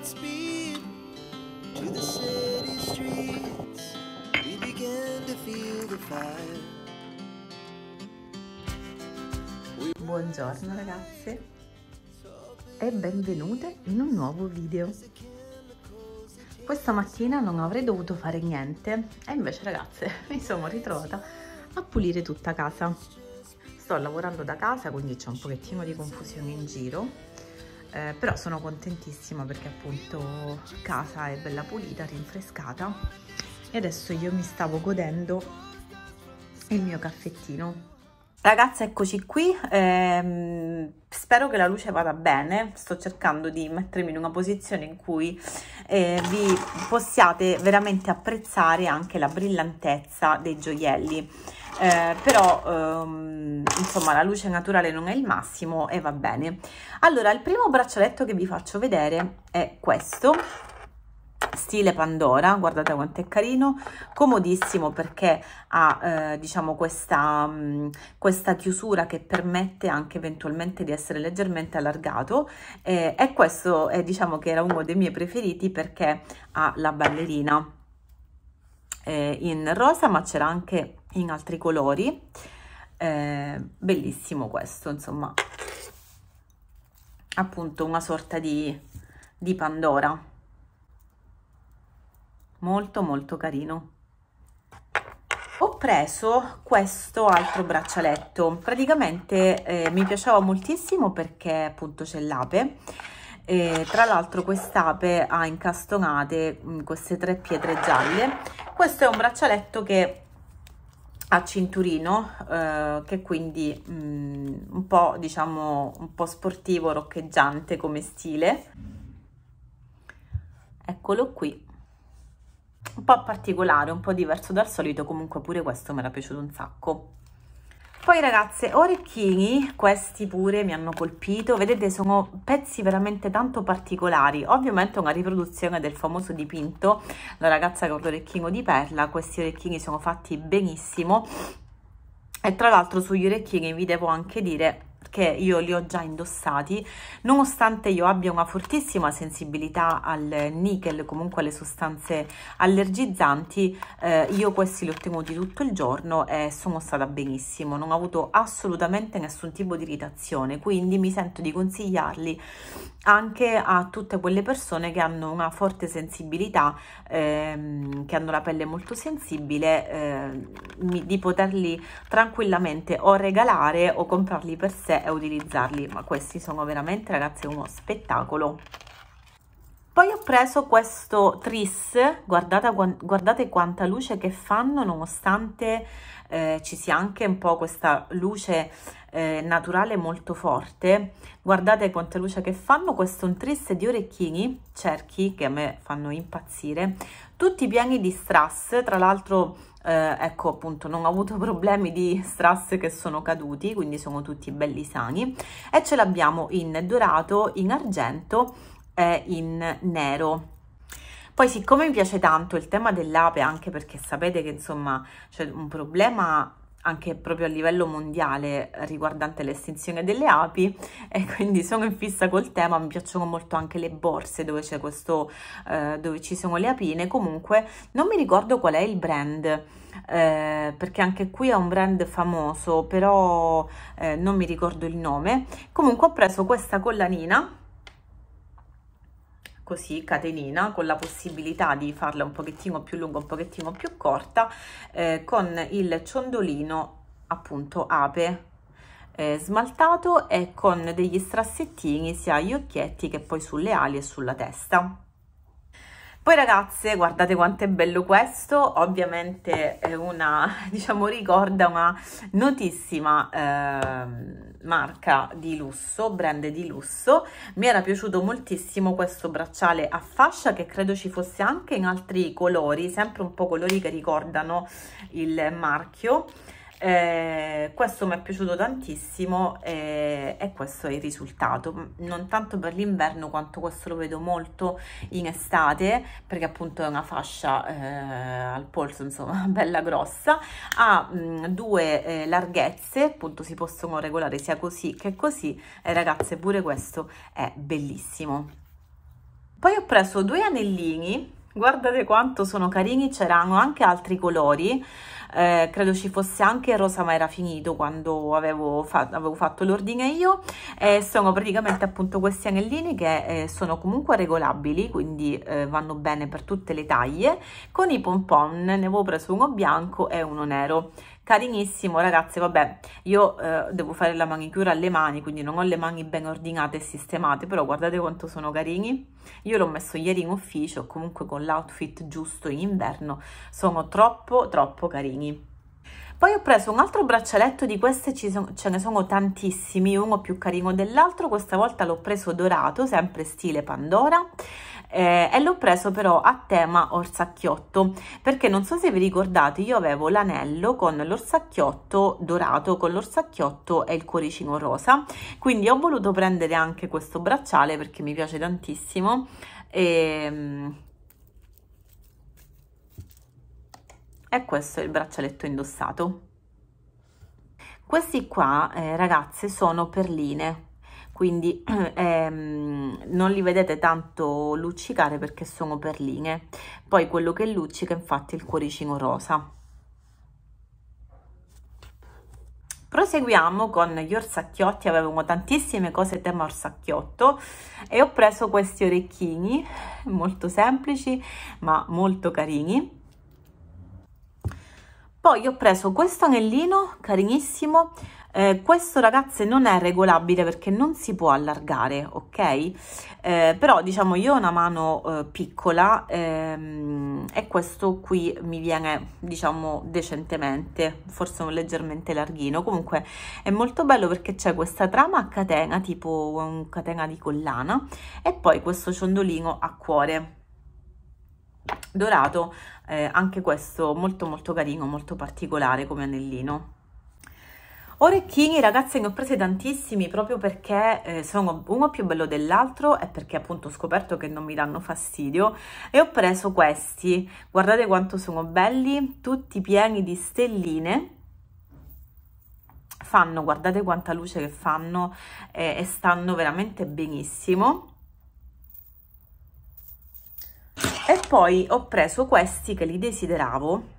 Godspeed to the city streets. We began to feel the fire. Buongiorno ragazze e benvenute in un nuovo video. Questa mattina non avrei dovuto fare niente e invece ragazze mi sono ritrovata a pulire tutta casa. Sto lavorando da casa quindi c'è un pochettino di confusione in giro eh, però sono contentissima perché appunto casa è bella pulita, rinfrescata e adesso io mi stavo godendo il mio caffettino. Ragazzi eccoci qui, eh, spero che la luce vada bene, sto cercando di mettermi in una posizione in cui eh, vi possiate veramente apprezzare anche la brillantezza dei gioielli eh, però ehm, insomma la luce naturale non è il massimo e va bene. Allora il primo braccialetto che vi faccio vedere è questo, stile Pandora, guardate quanto è carino, comodissimo perché ha eh, diciamo questa, mh, mm, questa, chiusura che permette anche eventualmente di essere leggermente allargato eh, e questo è diciamo che era uno dei miei preferiti perché ha la ballerina eh, in rosa ma c'era anche in altri colori eh, bellissimo questo insomma appunto una sorta di, di pandora molto molto carino ho preso questo altro braccialetto praticamente eh, mi piaceva moltissimo perché appunto c'è l'ape e tra l'altro quest'ape ha incastonate mm, queste tre pietre gialle questo è un braccialetto che a cinturino eh, che quindi mh, mm, un po' diciamo un po' sportivo roccheggiante come stile eccolo qui un po' particolare un po' diverso dal solito comunque pure questo mi era piaciuto un sacco poi ragazze orecchini questi pure mi hanno colpito vedete sono pezzi veramente tanto particolari ovviamente una riproduzione del famoso dipinto la ragazza con l'orecchino di perla questi orecchini sono fatti benissimo e tra l'altro sugli orecchini vi devo anche dire che io li ho già indossati nonostante io abbia una fortissima sensibilità al nickel comunque alle sostanze allergizzanti eh, io questi li ho tenuti tutto il giorno e sono stata benissimo non ho avuto assolutamente nessun tipo di irritazione quindi mi sento di consigliarli anche a tutte quelle persone che hanno una forte sensibilità ehm, che hanno la pelle molto sensibile eh, di poterli tranquillamente o regalare o comprarli per sé messe e utilizzarli ma questi sono veramente ragazzi uno spettacolo poi ho preso questo tris guardate, guardate quanta luce che fanno nonostante eh, ci sia anche un po' questa luce eh, naturale molto forte guardate quanta luce che fanno questo è un tris di orecchini cerchi che a me fanno impazzire tutti pieni di strass tra l'altro eh, ecco appunto non ho avuto problemi di strass che sono caduti quindi sono tutti belli sani e ce l'abbiamo in dorato in argento e in nero poi siccome mi piace tanto il tema dell'ape anche perché sapete che insomma c'è un problema anche proprio a livello mondiale riguardante l'estinzione delle api e quindi sono in fissa col tema, mi piacciono molto anche le borse dove, c'è questo, eh, dove ci sono le apine, comunque non mi ricordo qual è il brand eh, perché anche qui è un brand famoso però eh, non mi ricordo il nome, comunque ho preso questa collanina così catenina con la possibilità di farla un pochettino più lunga un pochettino più corta eh, con il ciondolino appunto ape eh, smaltato e con degli strassettini sia agli occhietti che poi sulle ali e sulla testa poi ragazze, guardate quanto è bello questo, ovviamente è una, diciamo, ricorda una notissima eh, marca di lusso, brand di lusso. Mi era piaciuto moltissimo questo bracciale a fascia che credo ci fosse anche in altri colori, sempre un po' colori che ricordano il marchio eh, questo mi è piaciuto tantissimo eh, e questo è il risultato non tanto per l'inverno quanto questo lo vedo molto in estate perché appunto è una fascia eh, al polso insomma bella grossa ha mh, mm, due eh, larghezze appunto si possono regolare sia così che così e eh, ragazze pure questo è bellissimo poi ho preso due anellini Guardate quanto sono carini, c'erano anche altri colori, eh, credo ci fosse anche il rosa ma era finito quando avevo, fa avevo fatto l'ordine io e sono praticamente appunto questi anellini che eh, sono comunque regolabili quindi eh, vanno bene per tutte le taglie con i pompon ne avevo preso uno bianco e uno nero carinissimo ragazze vabbè io eh, devo fare la manicura alle mani quindi non ho le mani ben ordinate e sistemate però guardate quanto sono carini io l'ho messo ieri in ufficio comunque con l'outfit giusto in inverno sono troppo troppo carini poi ho preso un altro braccialetto, di queste son, ce ne sono tantissimi, uno più carino dell'altro, questa volta l'ho preso dorato, sempre stile Pandora, eh, e l'ho preso però a tema orsacchiotto perché non so se vi ricordate io avevo l'anello con l'orsacchiotto dorato con l'orsacchiotto e il cuoricino rosa quindi ho voluto prendere anche questo bracciale perché mi piace tantissimo e, ehm, e questo è il braccialetto indossato questi qua eh, ragazze sono perline quindi ehm, non li vedete tanto luccicare perché sono perline. Poi quello che luccica infatti è il cuoricino rosa. Proseguiamo con gli orsacchiotti, avevamo tantissime cose tema orsacchiotto e ho preso questi orecchini molto semplici ma molto carini poi ho preso questo anellino carinissimo, eh, questo ragazze non è regolabile perché non si può allargare, ok? Eh, però diciamo io ho una mano eh, piccola ehm, e questo qui mi viene diciamo decentemente, forse un leggermente larghino. Comunque è molto bello perché c'è questa trama a catena, tipo un catena di collana e poi questo ciondolino a cuore dorato, eh, anche questo molto molto carino, molto particolare come anellino. Orecchini ragazze ne ho presi tantissimi proprio perché eh, sono uno più bello dell'altro e perché appunto ho scoperto che non mi danno fastidio e ho preso questi, guardate quanto sono belli, tutti pieni di stelline fanno, guardate quanta luce che fanno eh, e stanno veramente benissimo e poi ho preso questi che li desideravo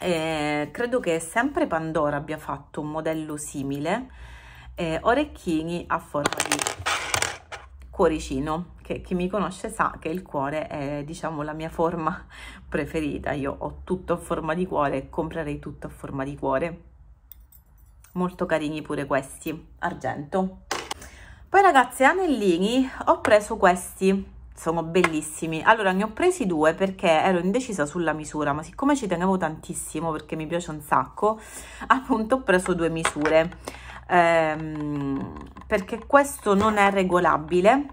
eh, credo che sempre Pandora abbia fatto un modello simile eh, orecchini a forma di cuoricino che chi mi conosce sa che il cuore è diciamo la mia forma preferita io ho tutto a forma di cuore e comprerei tutto a forma di cuore molto carini pure questi argento poi ragazzi anellini ho preso questi sono bellissimi. Allora, ne ho presi due perché ero indecisa sulla misura, ma siccome ci tenevo tantissimo perché mi piace un sacco, appunto ho preso due misure. Ehm, perché questo non è regolabile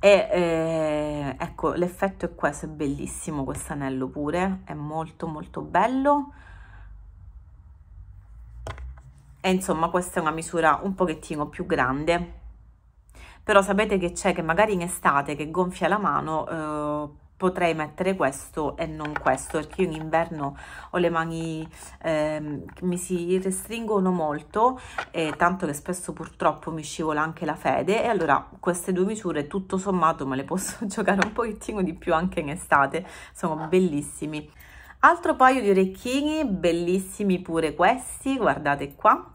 e eh, ecco l'effetto è questo, è bellissimo questo anello pure, è molto molto bello. E insomma questa è una misura un pochettino più grande però sapete che c'è che magari in estate che gonfia la mano eh, potrei mettere questo e non questo perché io in inverno ho le mani eh, mi si restringono molto eh, tanto che spesso purtroppo mi scivola anche la fede e allora queste due misure tutto sommato me le posso giocare un pochettino di più anche in estate sono bellissimi altro paio di orecchini bellissimi pure questi guardate qua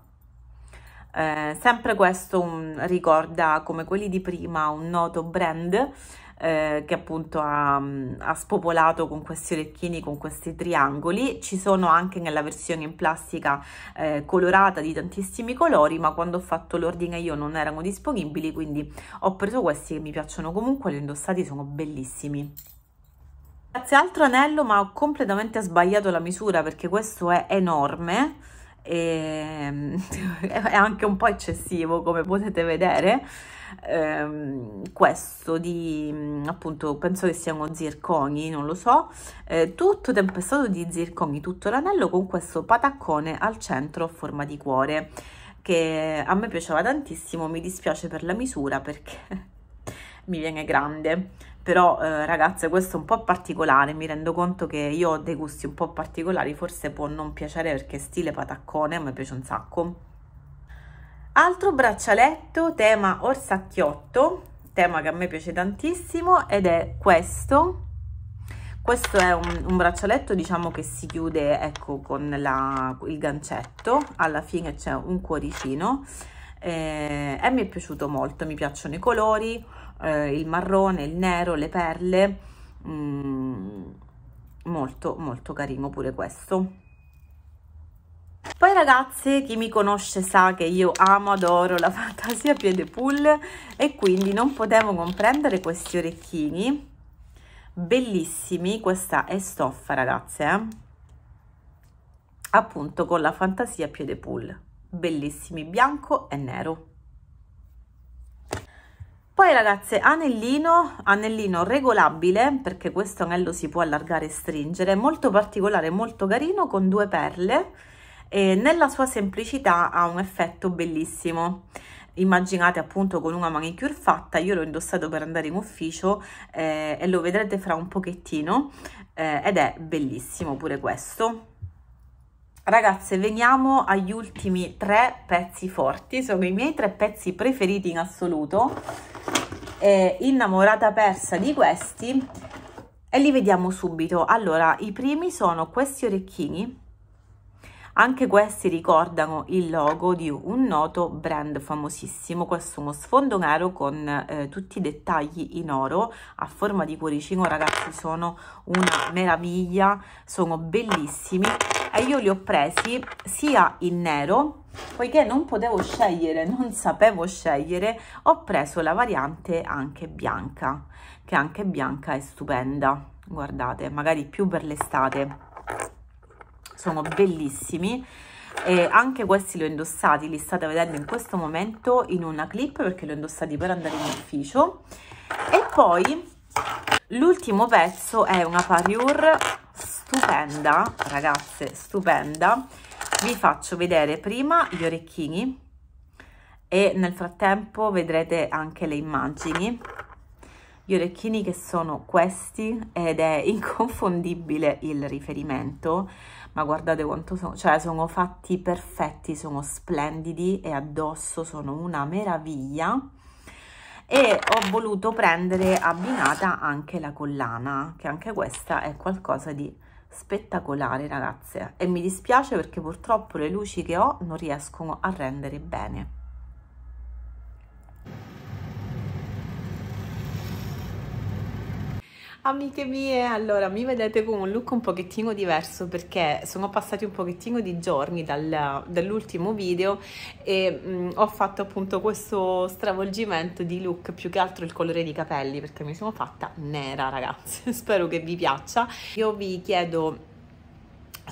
eh, sempre questo un, ricorda come quelli di prima un noto brand eh, che appunto ha, mm, ha, spopolato con questi orecchini, con questi triangoli. Ci sono anche nella versione in plastica eh, colorata di tantissimi colori, ma quando ho fatto l'ordine io non erano disponibili, quindi ho preso questi che mi piacciono comunque, li ho indossati, sono bellissimi. Grazie altro anello, ma ho completamente sbagliato la misura perché questo è enorme e ehm, è anche un po' eccessivo come potete vedere eh, questo di mm, appunto penso che siano zirconi non lo so eh, tutto tempestato di zirconi tutto l'anello con questo pataccone al centro a forma di cuore che a me piaceva tantissimo mi dispiace per la misura perché mi viene grande però eh, ragazze questo è un po' particolare mi rendo conto che io ho dei gusti un po' particolari forse può non piacere perché stile pataccone a me piace un sacco altro braccialetto tema orsacchiotto tema che a me piace tantissimo ed è questo questo è un, un, braccialetto diciamo che si chiude ecco con la, il gancetto alla fine c'è un cuoricino eh, e mi è piaciuto molto mi piacciono i colori eh, il marrone, il nero, le perle, mm, molto molto carino pure questo. Poi ragazze, chi mi conosce sa che io amo, adoro la fantasia piede pull e quindi non potevo comprendere questi orecchini bellissimi, questa è stoffa ragazze, eh? appunto con la fantasia piede pull, bellissimi bianco e nero poi ragazze anellino anellino regolabile perché questo anello si può allargare e stringere molto particolare molto carino con due perle e nella sua semplicità ha un effetto bellissimo immaginate appunto con una manicure fatta io l'ho indossato per andare in ufficio eh, e lo vedrete fra un pochettino eh, ed è bellissimo pure questo Ragazze, veniamo agli ultimi tre pezzi forti, sono i miei tre pezzi preferiti in assoluto eh, innamorata persa di questi e li vediamo subito allora i primi sono questi orecchini anche questi ricordano il logo di un noto brand famosissimo, questo è uno sfondo nero con eh, tutti i dettagli in oro a forma di cuoricino, ragazzi sono una meraviglia, sono bellissimi e io li ho presi sia in nero poiché non potevo scegliere non sapevo scegliere ho preso la variante anche bianca che anche bianca è stupenda guardate magari più per l'estate sono bellissimi e anche questi li ho indossati, li state vedendo in questo momento in una clip perché li ho indossati per andare in ufficio e poi l'ultimo pezzo è una pariur stupenda ragazze stupenda vi faccio vedere prima gli orecchini e nel frattempo vedrete anche le immagini gli orecchini che sono questi ed è inconfondibile il riferimento ma guardate quanto sono cioè sono fatti perfetti sono splendidi e addosso sono una meraviglia e ho voluto prendere abbinata anche la collana che anche questa è qualcosa di spettacolare ragazze e mi dispiace perché purtroppo le luci che ho non riescono a rendere bene Amiche mie, allora mi vedete con un look un pochettino diverso perché sono passati un pochettino di giorni dal, dall'ultimo video e mh, mm, ho fatto appunto questo stravolgimento di look, più che altro il colore dei capelli perché mi sono fatta nera ragazze, spero che vi piaccia. Io vi chiedo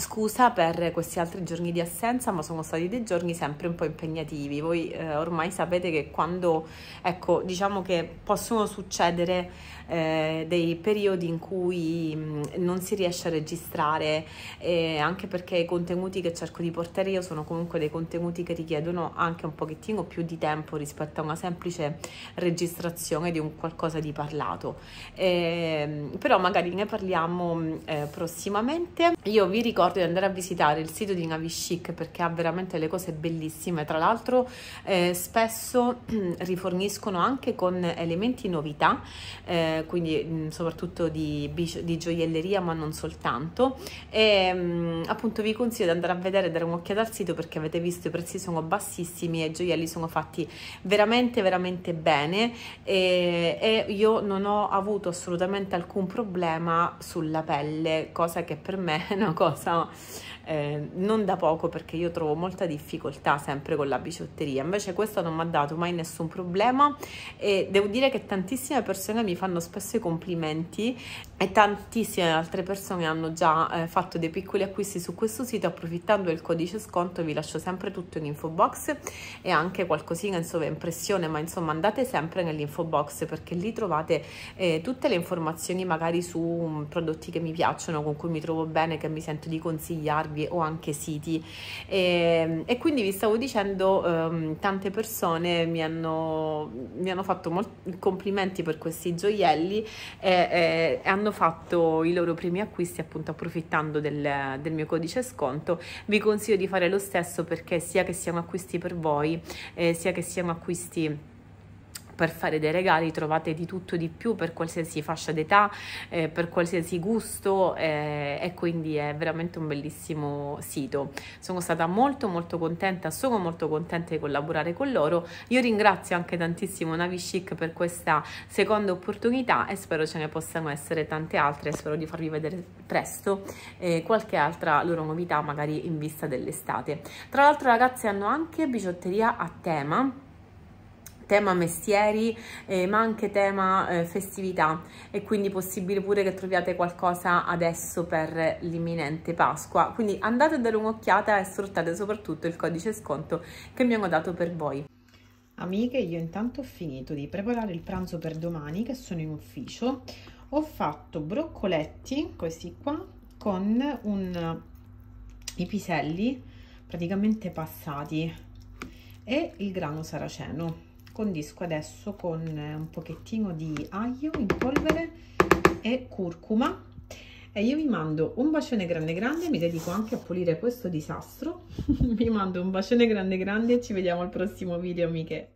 Scusa per questi altri giorni di assenza, ma sono stati dei giorni sempre un po' impegnativi. Voi eh, ormai sapete che quando, ecco, diciamo che possono succedere eh, dei periodi in cui mh, non si riesce a registrare, eh, anche perché i contenuti che cerco di portare io sono comunque dei contenuti che richiedono anche un pochettino più di tempo rispetto a una semplice registrazione di un qualcosa di parlato. Eh, però magari ne parliamo eh, prossimamente. Io vi ricordo ricordo di andare a visitare il sito di Navi Chic perché ha veramente le cose bellissime. Tra l'altro eh, spesso riforniscono anche con elementi novità, eh, quindi mm, soprattutto di, di, gioielleria ma non soltanto. E mm, appunto vi consiglio di andare a vedere e dare un'occhiata al sito perché avete visto i prezzi sono bassissimi e i gioielli sono fatti veramente veramente bene e, e io non ho avuto assolutamente alcun problema sulla pelle, cosa che per me è una cosa 啊。Ehm, non da poco perché io trovo molta difficoltà sempre con la biciotteria, invece questo non mi ha dato mai nessun problema e devo dire che tantissime persone mi fanno spesso i complimenti e tantissime altre persone hanno già eh, fatto dei piccoli acquisti su questo sito approfittando del codice sconto vi lascio sempre tutto in info box e anche qualcosina in impressione ma insomma andate sempre nell'info box perché lì trovate eh, tutte le informazioni magari su mm, prodotti che mi piacciono con cui mi trovo bene che mi sento di consigliarvi targhe o anche siti e, ehm, e quindi vi stavo dicendo um, tante persone mi hanno, mi hanno fatto complimenti per questi gioielli e, e, hanno fatto i loro primi acquisti appunto approfittando del, del, mio codice sconto vi consiglio di fare lo stesso perché sia che siano acquisti per voi eh, sia che siano acquisti per fare dei regali trovate di tutto di più per qualsiasi fascia d'età, eh, per qualsiasi gusto eh, e quindi è veramente un bellissimo sito. Sono stata molto molto contenta, sono molto contenta di collaborare con loro. Io ringrazio anche tantissimo Navi Chic per questa seconda opportunità e spero ce ne possano essere tante altre, spero di farvi vedere presto eh, qualche altra loro novità magari in vista dell'estate. Tra l'altro ragazzi hanno anche bigiotteria a tema tema mestieri eh, ma anche tema eh, festività e quindi possibile pure che troviate qualcosa adesso per l'imminente Pasqua quindi andate a dare un'occhiata e sfruttate soprattutto il codice sconto che mi hanno dato per voi Amiche, io intanto ho finito di preparare il pranzo per domani che sono in ufficio. Ho fatto broccoletti, questi qua, con un, i piselli praticamente passati e il grano saraceno scondisco adesso con eh, un pochettino di aglio in polvere e curcuma e io vi mando un bacione grande grande mi dedico anche a pulire questo disastro vi mando un bacione grande grande e ci vediamo al prossimo video amiche